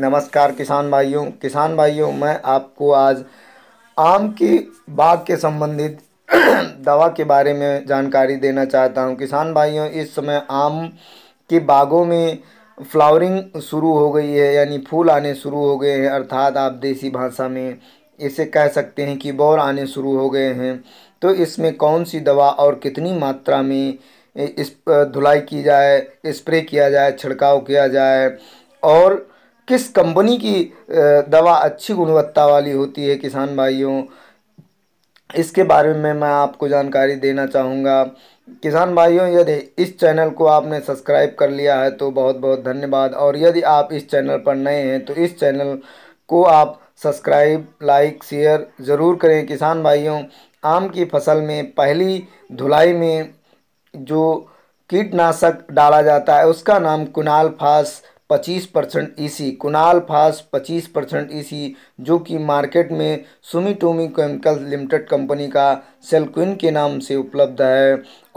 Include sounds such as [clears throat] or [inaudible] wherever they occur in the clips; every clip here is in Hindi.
नमस्कार किसान भाइयों किसान भाइयों मैं आपको आज आम की बाग के संबंधित [clears throat] दवा के बारे में जानकारी देना चाहता हूं किसान भाइयों इस समय आम के बागों में फ्लावरिंग शुरू हो गई है यानी फूल आने शुरू हो गए हैं अर्थात आप देसी भाषा में इसे कह सकते हैं कि बौर आने शुरू हो गए हैं तो इसमें कौन सी दवा और कितनी मात्रा में इस धुलाई की जाए स्प्रे किया जाए छिड़काव किया जाए और किस कंपनी की दवा अच्छी गुणवत्ता वाली होती है किसान भाइयों इसके बारे में मैं आपको जानकारी देना चाहूँगा किसान भाइयों यदि इस चैनल को आपने सब्सक्राइब कर लिया है तो बहुत बहुत धन्यवाद और यदि आप इस चैनल पर नए हैं तो इस चैनल को आप सब्सक्राइब लाइक शेयर ज़रूर करें किसान भाइयों आम की फसल में पहली धुलाई में जो कीटनाशक डाला जाता है उसका नाम कुनाल फास पच्चीस परसेंट ई सी कुणाल फास पच्चीस परसेंट ई सी जो कि मार्केट में टोमी केमिकल लिमिटेड कंपनी का सेलक्विन के नाम से उपलब्ध है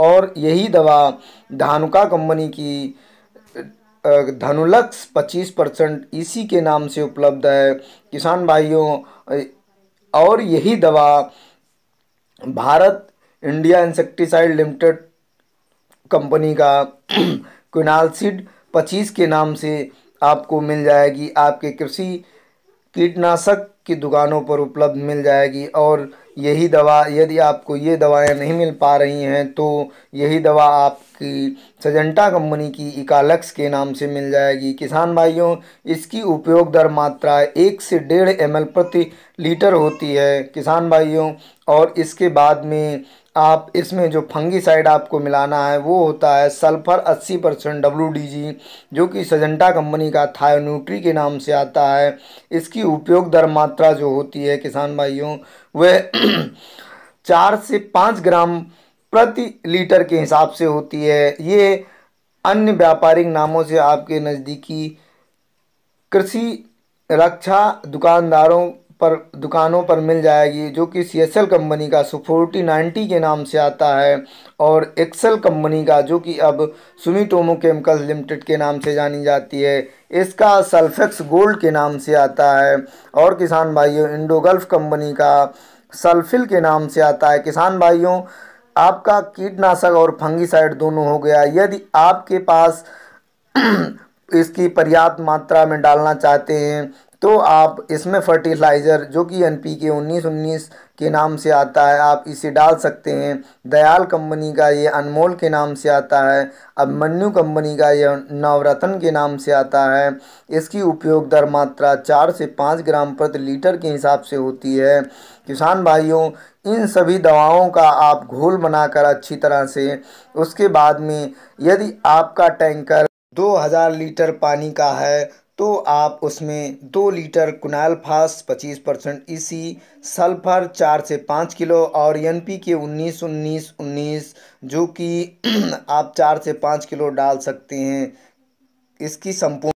और यही दवा धानुका कंपनी की धनुलक्स पच्चीस परसेंट सी के नाम से उपलब्ध है किसान भाइयों और यही दवा Bharat India insecticide limited company का [clears throat] क्विनालसिड पच्चीस के नाम से आपको मिल जाएगी आपके कृषि कीटनाशक की दुकानों पर उपलब्ध मिल जाएगी और यही दवा यदि आपको ये दवाएं नहीं मिल पा रही हैं तो यही दवा आपकी सजंटा कंपनी की इकालक्स के नाम से मिल जाएगी किसान भाइयों इसकी उपयोग दर मात्रा एक से डेढ़ एम प्रति लीटर होती है किसान भाइयों और इसके बाद में आप इसमें जो फंगीसाइड आपको मिलाना है वो होता है सल्फर 80 परसेंट डब्ल्यू जो कि सजंटा कंपनी का थायोन्यूट्री के नाम से आता है इसकी उपयोग दर मात्रा मात्रा जो होती है किसान भाइयों वह [clears throat] चार से पाँच ग्राम प्रति लीटर के हिसाब से होती है ये अन्य व्यापारिक नामों से आपके नज़दीकी कृषि रक्षा दुकानदारों पर दुकानों पर मिल जाएगी जो कि सी एस एल कंपनी का सुफोर्टी नाइन्टी के नाम से आता है और एक्सल कंपनी का जो कि अब सुमिटोमो केमिकल्स लिमिटेड के नाम से जानी जाती है इसका सल्फेक्स गोल्ड के नाम से आता है और किसान भाइयों इंडो गल्फ कंपनी का सल्फिल के नाम से आता है किसान भाइयों आपका कीटनाशक और फंगिसाइड दोनों हो गया यदि आपके पास [clears throat] इसकी पर्याप्त मात्रा में डालना चाहते हैं तो आप इसमें फर्टिलाइज़र जो कि एन पी के उन्नीस उन्नीस के नाम से आता है आप इसे डाल सकते हैं दयाल कंपनी का ये अनमोल के नाम से आता है अब मन्यू कंपनी का ये नवरत्न के नाम से आता है इसकी उपयोग दर मात्रा चार से पाँच ग्राम प्रति लीटर के हिसाब से होती है किसान भाइयों इन सभी दवाओं का आप घोल बनाकर अच्छी तरह से उसके बाद में यदि आपका टैंकर 2000 लीटर पानी का है तो आप उसमें दो लीटर कुनाल फास पच्चीस परसेंट ईसी e सल्फर चार से पाँच किलो और एन पी के उन्नीस उन्नीस उन्नीस जो कि [clears throat] आप चार से पाँच किलो डाल सकते हैं इसकी संपूर्ण